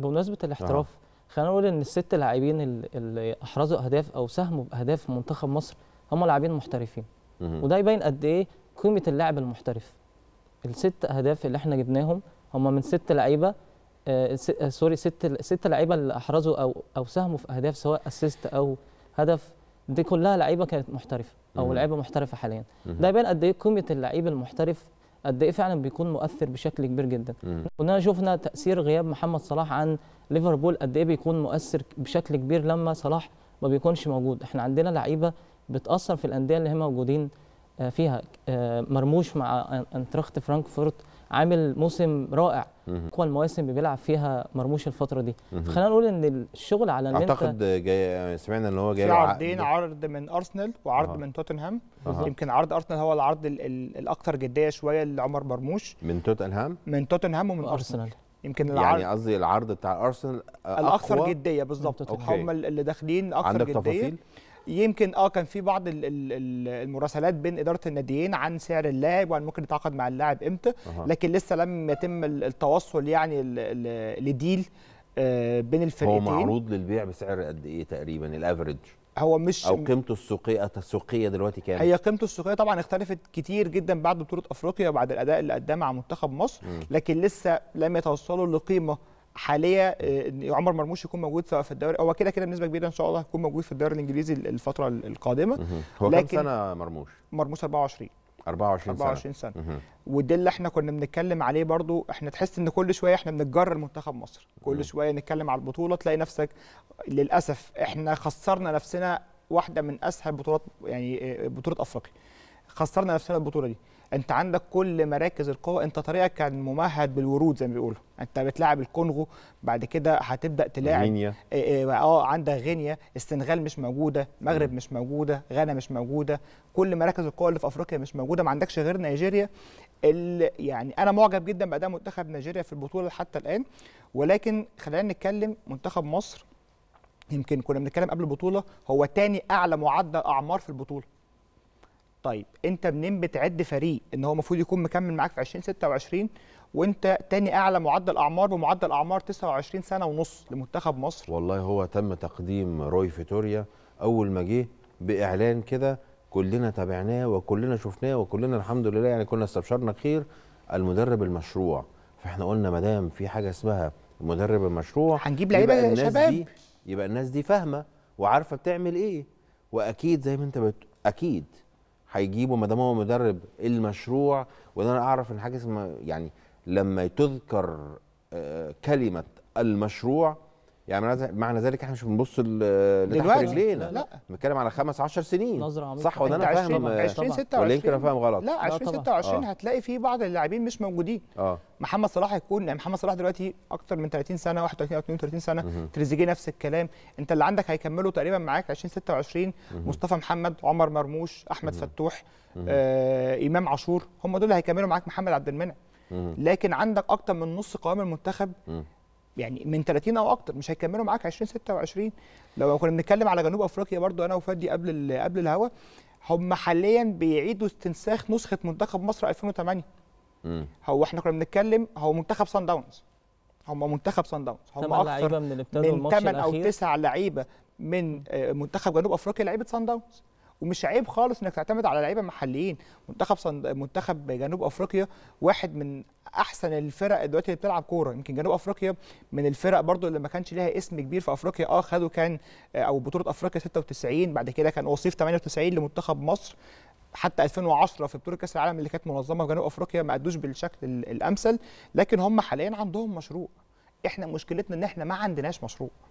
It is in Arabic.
بمناسبه الاحتراف آه. خلينا نقول ان الست لاعبين اللي احرزوا اهداف او ساهموا باهداف منتخب مصر هم لاعبين محترفين مم. وده يبين قد ايه قيمه اللاعب المحترف الست اهداف اللي احنا جبناهم هم من ست لعيبه آه, آه، سوري ست ست لعيبه اللي احرزوا او او ساهموا في اهداف سواء اسيست او هدف دي كلها لعيبه كانت محترفه او لعيبه محترفه حاليا ده يبين قد ايه قيمه اللعيب المحترف قد ايه فعلا بيكون مؤثر بشكل كبير جدا كنا شفنا تاثير غياب محمد صلاح عن ليفربول قد ايه بيكون مؤثر بشكل كبير لما صلاح ما بيكونش موجود احنا عندنا لعيبه بتاثر في الانديه اللي هم موجودين آه، فيها آه، مرموش مع انتراخت فرانكفورت عامل موسم رائع اقوى المواسم اللي بيلعب فيها مرموش الفتره دي خلينا نقول ان الشغل على ان اعتقد جاي يعني سمعنا ان هو جاي في عرضين عرض من ارسنال وعرض آه. من توتنهام آه. يمكن عرض ارسنال هو العرض الاكثر جديه شويه لعمر مرموش من توتنهام من توتنهام ومن ارسنال, يمكن يعني العرض يعني قصدي العرض بتاع ارسنال الاكثر جديه بالظبط هم اللي داخلين اكثر جديه عندك تفاصيل يمكن اه كان في بعض المراسلات بين اداره الناديين عن سعر اللاعب وعن ممكن يتعاقد مع اللاعب امتى لكن لسه لم يتم التوصل يعني لديل آه، بين الفريقين هو معروض للبيع بسعر قد ايه تقريبا الافريج هو مش او قيمته السوقيه السوقيه دلوقتي كام هي قيمته السوقيه طبعا اختلفت كتير جدا بعد بطوله افريقيا وبعد الاداء اللي قدمه مع منتخب مصر م. لكن لسه لم يتوصلوا لقيمه حاليه ان آه، عمر مرموش يكون موجود سواء في الدوري هو كده كده بنسبه كبيره ان شاء الله هيكون موجود في الدوري الانجليزي الفتره القادمه هو لكن كم سنه مرموش؟ مرموش 24 24 سنه 24 سنه, سنة. وده اللي احنا كنا بنتكلم عليه برضو احنا تحس ان كل شويه احنا بنتجر منتخب مصر كل مه. شويه نتكلم على البطوله تلاقي نفسك للاسف احنا خسرنا نفسنا واحده من اسهل بطولات يعني آه، بطوله افريقيا خسرنا نفسنا البطوله دي انت عندك كل مراكز القوه انت طريقك كان ممهد بالورود زي ما بيقولوا انت بتلاعب الكونغو بعد كده هتبدا تلاعب غينيا اه, آه،, آه،, آه، عندك غينيا السنغال مش موجوده المغرب مش موجوده غانا مش موجوده كل مراكز القوه اللي في افريقيا مش موجوده ما عندكش غير نيجيريا اللي يعني انا معجب جدا باداء منتخب نيجيريا في البطوله حتى الان ولكن خلينا نتكلم منتخب مصر يمكن كنا بنتكلم قبل البطوله هو تاني اعلى معدل اعمار في البطوله طيب انت منين بتعد فريق ان هو المفروض يكون مكمل معاك في 2026 وانت تاني اعلى معدل اعمار بمعدل اعمار 29 سنه ونص لمنتخب مصر والله هو تم تقديم روي فيتوريا اول ما جه باعلان كده كلنا تابعناه وكلنا شفناه وكلنا الحمد لله يعني كنا استبشرنا خير المدرب المشروع فاحنا قلنا ما دام في حاجه اسمها مدرب المشروع هنجيب لعيبه يا شباب دي يبقى الناس دي فاهمه وعارفه بتعمل ايه واكيد زي ما انت بت... اكيد هيجيبه ما دام هو مدرب المشروع وان انا اعرف ان حاجه اسمها يعني لما تذكر آه، كلمه المشروع يعني معنى ذلك احنا مش بنبص لتحت رجلينا لا بنتكلم على خمس 10 سنين نظره عميقه صح ولا انا فاهم 20 26 ولا يمكن انا فاهم غلط لا 20 26 اه اه. هتلاقي في بعض اللاعبين مش موجودين اه محمد صلاح هيكون يعني محمد صلاح دلوقتي اكتر من 30 سنه 31 او 32 سنه تريزيجيه نفس الكلام انت اللي عندك هيكملوا تقريبا معاك 20 26 مصطفى محمد عمر مرموش احمد فتوح آه، امام عاشور هم دول هيكملوا معاك محمد عبد المنعم لكن عندك اكتر من نص قوام المنتخب يعني من 30 او اكتر مش هيكملوا معاك 20 26 لو كنا بنتكلم على جنوب افريقيا برضو انا وفادي قبل قبل الهوا هم حاليا بيعيدوا استنساخ نسخه منتخب مصر 2008 مم. هو احنا كنا بنتكلم هو منتخب سان داونز هم منتخب سان داونز هم اكثر من 8 او 9 لعيبه من آه، منتخب جنوب افريقيا لعيبه سان داونز ومش عيب خالص انك تعتمد على لعيبه محليين منتخب صن... منتخب جنوب افريقيا واحد من احسن الفرق دلوقتي اللي بتلعب كوره يمكن جنوب افريقيا من الفرق برضو اللي ما كانش ليها اسم كبير في افريقيا اه خدوا كان آه، او بطوله افريقيا 96 بعد كده كان وصيف 98 لمنتخب مصر حتى 2010 في بطوله كاس العالم اللي كانت منظمه في جنوب افريقيا ما ادوش بالشكل الامثل لكن هم حاليا عندهم مشروع احنا مشكلتنا ان احنا ما عندناش مشروع